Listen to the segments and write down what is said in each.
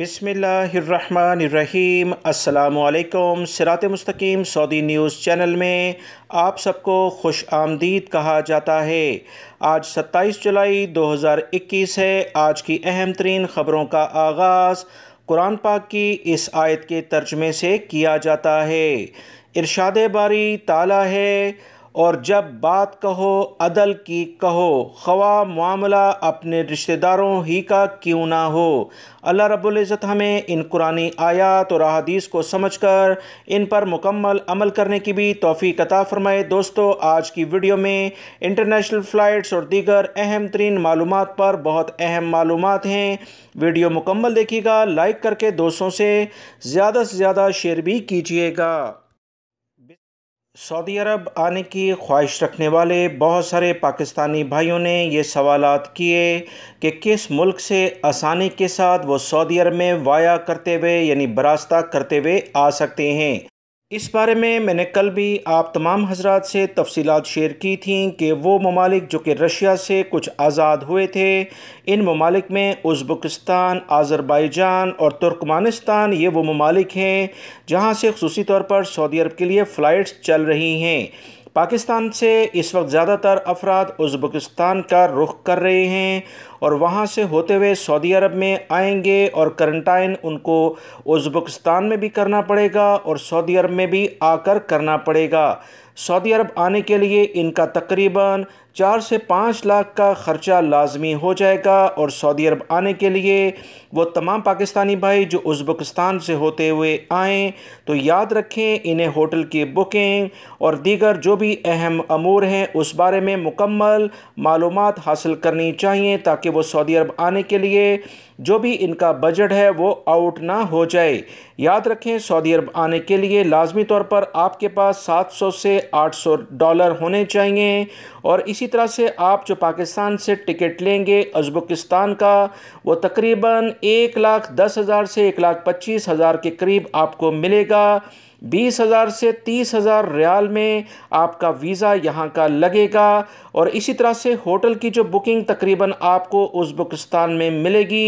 बिसमीम अल्लाम सिरात मस्तकीम सऊदी न्यूज़ चैनल में आप सबको खुश आमदीद कहा जाता है आज 27 जुलाई 2021 है आज की अहम तरीन ख़बरों का आगाज़ कुरान पाक की इस आयत के तर्जमे से किया जाता है इरशाद बारी ताला है और जब बात कहो अदल की कहो खवा मामला अपने रिश्तेदारों ही का क्यों ना हो अल्लाह रब्ज़त हमें इन कुरानी आयात और अहादीस को समझ कर इन पर मुकम्मल अमल करने की भी तोफ़ी कता फ़रमाए दोस्तों आज की वीडियो में इंटरनेशनल फ़्लाइट्स और दीगर अहम तरीन मालूम पर बहुत अहम मालूम हैं वीडियो मुकम्मल देखिएगा लाइक करके दोस्तों से ज़्यादा से ज़्यादा शेयर भी कीजिएगा सऊदी अरब आने की ख्वाहिश रखने वाले बहुत सारे पाकिस्तानी भाइयों ने ये सवाल किए कि किस मुल्क से आसानी के साथ वो सऊदी अरब में वाया करते हुए यानी बरास्ता करते हुए आ सकते हैं इस बारे में मैंने कल भी आप तमाम हजरात से तफसीत शेयर की थी कि वो ममालिक जो कि रशिया से कुछ आज़ाद हुए थे इन ममालिक में उज़्बकिस्तान आज़रबाईजान और तुर्कमानिस्तान ये वो ममालिक हैं जहाँ से खूसी तौर पर सऊदी अरब के लिए फ़्लाइट्स चल रही हैं पाकिस्तान से इस वक्त ज़्यादातर अफराद उज़्बकिस्तान का रुख कर रहे हैं और वहाँ से होते हुए सऊदी अरब में आएंगे और करंटाइन उनको उज्बकिस्तान में भी करना पड़ेगा और सऊदी अरब में भी आकर करना पड़ेगा सऊदी अरब आने के लिए इनका तकरीबन चार से पाँच लाख का ख़र्चा लाजमी हो जाएगा और सऊदी अरब आने के लिए वो तमाम पाकिस्तानी भाई जो उज़्बकिस्तान से होते हुए आएँ तो याद रखें इन्हें होटल की बुकिंग और दीगर जो भी अहम अमूर हैं उस बारे में मुकम्मल मालूम हासिल करनी चाहिए ताकि कि वो सऊदी अरब आने के लिए जो भी इनका बजट है वो आउट ना हो जाए याद रखें सऊदी अरब आने के लिए लाजमी तौर पर आपके पास 700 से 800 डॉलर होने चाहिए और इसी तरह से आप जो पाकिस्तान से टिकट लेंगे उज्बकिस्तान का वो तकरीबन एक लाख दस हज़ार से एक लाख पच्चीस हज़ार के करीब आपको मिलेगा बीस हज़ार से तीस हज़ार रियाल में आपका वीज़ा यहाँ का लगेगा और इसी तरह से होटल की जो बुकिंग तकरीबन आपको उज्बेकिस्तान में मिलेगी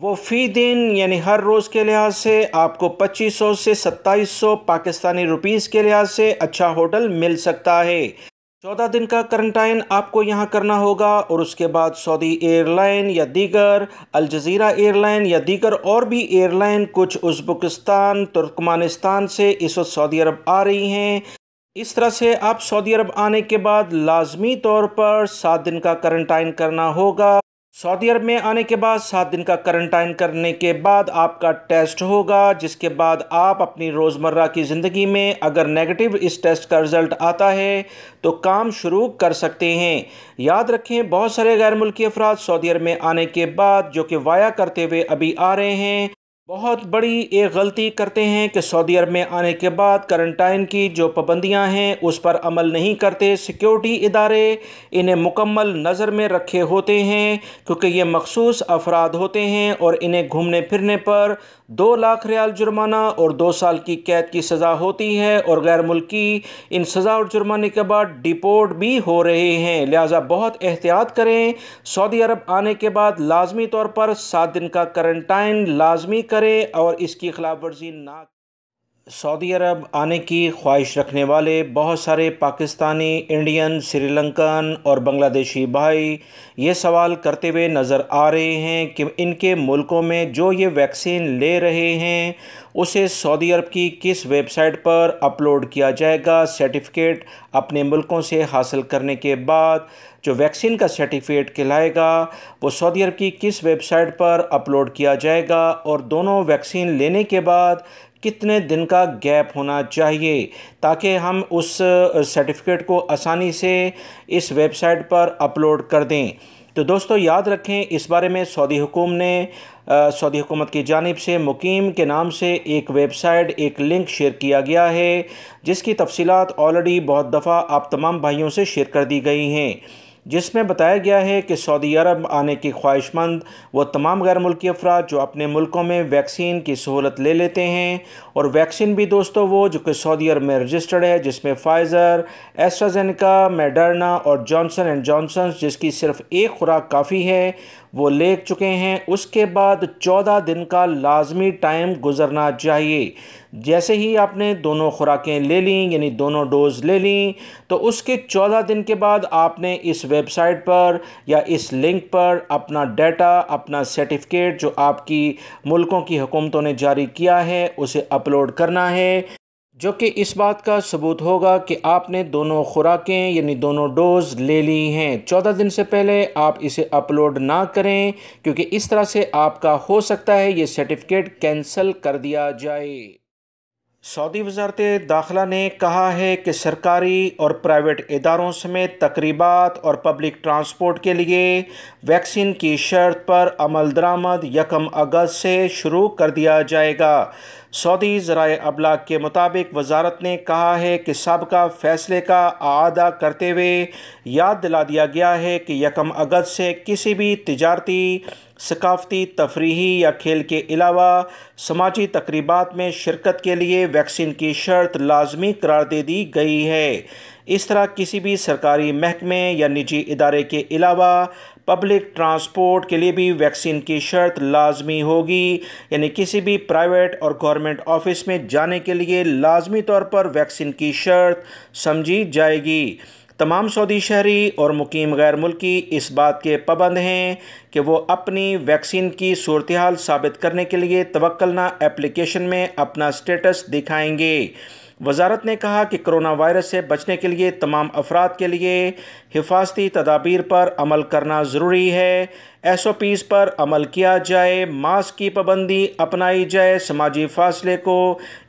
वो फ़ी दिन यानी हर रोज़ के लिहाज से आपको 2500 से 2700 पाकिस्तानी रुपीस के लिहाज से अच्छा होटल मिल सकता है चौदह दिन का करंटाइन आपको यहाँ करना होगा और उसके बाद सऊदी एयरलाइन या दीगर अलजीरा एयरलाइन या दीगर और भी एयरलाइन कुछ उज्बकिस्तान तुर्कमानिस्तान से इस वक्त सऊदी अरब आ रही हैं इस तरह से आप सऊदी अरब आने के बाद लाजमी तौर पर सात दिन का करंटाइन करना होगा सऊदी अरब में आने के बाद सात दिन का क्वारंटाइन करने के बाद आपका टेस्ट होगा जिसके बाद आप अपनी रोज़मर्रा की ज़िंदगी में अगर नेगेटिव इस टेस्ट का रिज़ल्ट आता है तो काम शुरू कर सकते हैं याद रखें बहुत सारे गैर मुल्की अफराद सऊदी अरब में आने के बाद जो कि वाया करते हुए अभी आ रहे हैं बहुत बड़ी एक गलती करते हैं कि सऊदी अरब में आने के बाद करंटाइन की जो पाबंदियां हैं उस पर अमल नहीं करते सिक्योरिटी इदारे इन्हें मुकम्मल नज़र में रखे होते हैं क्योंकि ये मखसूस अफराद होते हैं और इन्हें घूमने फिरने पर दो लाख रियाल जुर्माना और दो साल की कैद की सज़ा होती है और गैर मुल्की इन सज़ा और जुर्माने के बाद डिपोर्ट भी हो रहे हैं लिहाजा बहुत एहतियात करें सऊदी अरब आने के बाद लाजमी तौर पर सात दिन का करंटाइन लाजमी कर करें और इसकी खिलाफ वर्जी ना सऊदी अरब आने की ख्वाहिश रखने वाले बहुत सारे पाकिस्तानी इंडियन श्रीलंकन और बांग्लादेशी भाई ये सवाल करते हुए नज़र आ रहे हैं कि इनके मुल्कों में जो ये वैक्सीन ले रहे हैं उसे सऊदी अरब की किस वेबसाइट पर अपलोड किया जाएगा सर्टिफिकेट अपने मुल्कों से हासिल करने के बाद जो वैक्सीन का सर्टिफिकेट कहलाएगा वो सऊदी अरब की किस वेबसाइट पर अपलोड किया जाएगा और दोनों वैक्सीन लेने के बाद कितने दिन का गैप होना चाहिए ताकि हम उस सर्टिफिकेट को आसानी से इस वेबसाइट पर अपलोड कर दें तो दोस्तों याद रखें इस बारे में सऊदी हुकूम ने सऊदी हुकूमत की जानब से मुकीम के नाम से एक वेबसाइट एक लिंक शेयर किया गया है जिसकी तफसीत ऑलरेडी बहुत दफ़ा आप तमाम भाइयों से शेयर कर दी गई हैं जिसमें बताया गया है कि सऊदी अरब आने की ख्वाहिशमंद वो तमाम गैर मुल्की अफराद जो अपने मुल्कों में वैक्सीन की सहूलत ले लेते हैं और वैक्सीन भी दोस्तों वो जो कि सऊदी अरब में रजिस्टर्ड है जिसमें फाइज़र एस्ट्राजेनिका मेडर्ना और जॉनसन एंड जॉनसन जिसकी सिर्फ एक खुराक काफ़ी है वो ले चुके हैं उसके बाद चौदह दिन का लाजमी टाइम गुजरना चाहिए जैसे ही आपने दोनों खुराकें ले लीं यानी दोनों डोज़ ले लीं तो उसके चौदह दिन के बाद आपने इस वेबसाइट पर या इस लिंक पर अपना डाटा अपना सर्टिफिकेट जो आपकी मुल्कों की हुकूमतों ने जारी किया है उसे अपलोड करना है जो कि इस बात का सबूत होगा कि आपने दोनों खुराकें यानी दोनों डोज़ ले ली हैं चौदह दिन से पहले आप इसे अपलोड ना करें क्योंकि इस तरह से आपका हो सकता है ये सर्टिफिकेट कैंसिल कर दिया जाए सऊदी वजारत दाखिला ने कहा है कि सरकारी और प्राइवेट इदारों समेत तकरीबात और पब्लिक ट्रांसपोर्ट के लिए वैक्सीन की शर्त पर अमल दरामद यकम अगस्त से शुरू कर दिया जाएगा सऊदी ज़राए अबलाग के मुताबिक वजारत ने कहा है कि सबका फ़ैसले का आदा करते हुए याद दिला दिया गया है कि यकम अगस्त से किसी भी तजारती सकाफ़ती तफरी या खेल के अलावा समाजी तकरीबा में शिरकत के लिए वैक्सीन की शर्त लाजमी करार दे दी गई है इस तरह किसी भी सरकारी महकमे या निजी इदारे के अलावा पब्लिक ट्रांसपोर्ट के लिए भी वैक्सीन की शर्त लाजमी होगी यानी किसी भी प्राइवेट और गवर्नमेंट ऑफिस में जाने के लिए लाजमी तौर पर वैक्सीन की शर्त समझी जाएगी तमाम सऊदी शहरी और मुकीम गैर मुल्की इस बात के पाबंद हैं कि वो अपनी वैक्सीन की सूरत हाल साबित करने के लिए तवक्लना एप्लीकेशन में अपना स्टेटस दिखाएंगे वजारत ने कहा कि कोरोना वायरस से बचने के लिए तमाम अफराद के लिए हिफाजती तदाबीर पर अमल करना ज़रूरी है एस ओ पीज़ पर अमल किया जाए मास्क की पाबंदी अपनाई जाए समाजी फासले को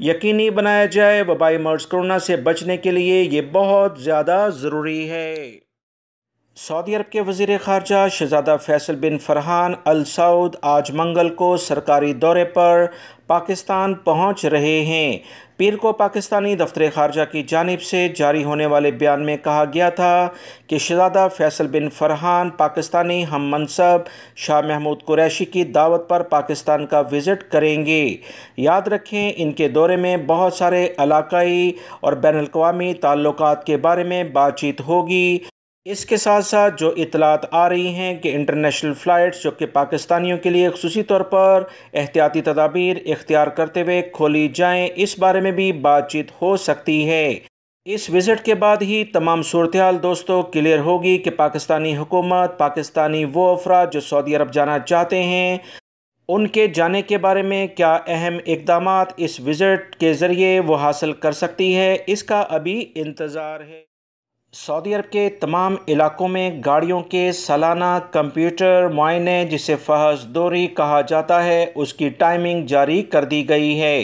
यकीनी बनाया जाए वबाई मर्ज कोरोना से बचने के लिए ये बहुत ज़्यादा ज़रूरी है सऊदी अरब के वजीर खारजा शहजादा फैसल बिन फरहान अल सऊद आज मंगल को सरकारी दौरे पर पाकिस्तान पहुंच रहे हैं पीर को पाकिस्तानी दफ्तर खारजा की जानब से जारी होने वाले बयान में कहा गया था कि शहजादा फैसल बिन फरहान पाकिस्तानी हम मनसब शाह महमूद कुरैशी की दावत पर पाकिस्तान का विज़िट करेंगे याद रखें इनके दौरे में बहुत सारे इलाकई और बैन अवी ताल्लुक के बारे में बातचीत होगी इसके साथ साथ जो इतलात आ रही हैं कि इंटरनेशनल फ़्लाइट्स जो कि पाकिस्तानियों के लिए खसूस तौर पर एहतियाती तदाबीर इख्तियार करते हुए खोली जाएँ इस बारे में भी बातचीत हो सकती है इस विज़िट के बाद ही तमाम सूरत हाल दोस्तों क्लियर होगी कि पाकिस्तानी हुकूमत पाकिस्तानी वो अफराद जो सऊदी अरब जाना चाहते हैं उनके जाने के बारे में क्या अहम इकदाम इस विज़िट के ज़रिए वो हासिल कर सकती है इसका अभी इंतज़ार है सऊदी अरब के तमाम इलाकों में गाड़ियों के सालाना कंप्यूटर मुआयने जिसे फहज दोरी कहा जाता है उसकी टाइमिंग जारी कर दी गई है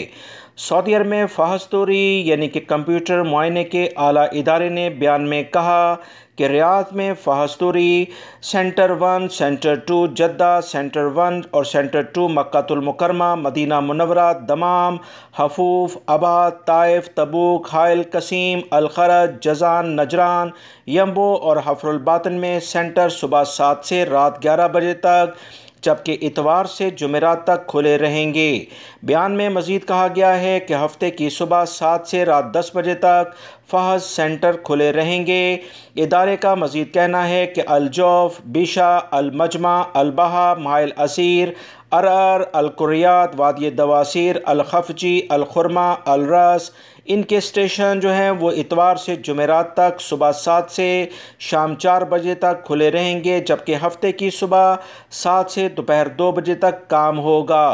सऊदी अरब में फहज दोरी यानी कि कंप्यूटर मुआयने के आला इदारे ने बयान में कहा कि रियाद में फहस्तूरी centre one centre two Jeddah centre one और सेंटर टू मक्तुलमकरमा मदीना मुनवरा दमाम हफूफ आबाद ताइफ तबूक हायल कसीम अलखरत जजान नजरान यम्बो और हफरुलबातन में सेंटर सुबह सात से रात ग्यारह बजे तक जबकि इतवार से जुमेरात तक खुले रहेंगे बयान में मजीद कहा गया है कि हफ्ते की सुबह सात से रात दस बजे तक फहज सेंटर खुले रहेंगे इदारे का मजीद कहना है कि अलजौफ बिशा अलमजमा अलबहा माइल Asir Arar Al Qurayyat Wadi Dawasir Al Khafji Al Khurma Al Rass इनके स्टेशन जो हैं वो इतवार से जुमेरात तक सुबह सात से शाम चार बजे तक खुले रहेंगे जबकि हफ्ते की सुबह सात से दोपहर दो बजे तक काम होगा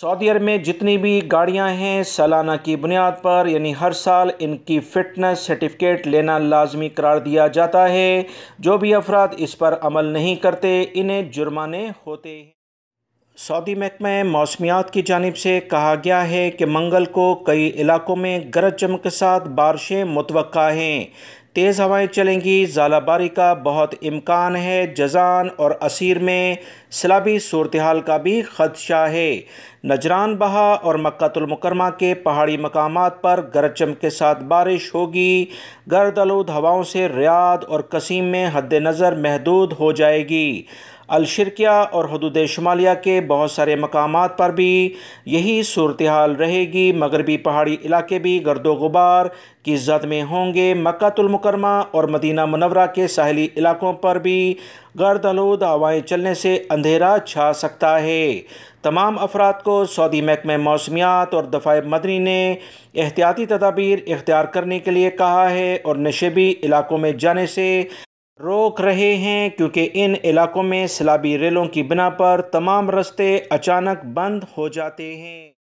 सऊदी अरब में जितनी भी गाड़ियां हैं सालाना की बुनियाद पर यानी हर साल इनकी फ़िटनेस सर्टिफिकेट लेना लाजमी करार दिया जाता है जो भी अफराद इस पर अमल नहीं करते इन्हें जुर्माने होते हैं सऊदी महकमे मौसमियात की जानब से कहा गया है कि मंगल को कई इलाकों में गरज चमक के साथ बारिशें मुतव हैं तेज़ हवाएं चलेंगी जालाबारी का बहुत इम्कान है जजान और असीर में सलाबी सूरत हाल का भी खदशा है नजरान बहा और मक्तुलमकरमा के पहाड़ी मकाम पर गरज चमक के साथ बारिश होगी गर्द आलूद हवाओं से रियाद और कसीम में हद नज़र महदूद हो जाएगी अलशरकिया और हदूद शुमालिया के बहुत सारे मकाम पर भी यही सूरत हाल रहेगी मगरबी पहाड़ी इलाके भी गर्द गुबार की जद में होंगे मक्तुलमकरमा और मदीना मनवरा के साहली इलाकों पर भी गर्द आलूद हवाएँ चलने से अंधेरा छा सकता है तमाम अफराद को सऊदी महकमे मौसमियात और दफ़ाए मदनी ने एहतियाती तदाबीर इख्तियार करने के लिए कहा है और नशेबी इलाकों में जाने से रोक रहे हैं क्योंकि इन इलाकों में सलाबी रेलों की बिना पर तमाम रास्ते अचानक बंद हो जाते हैं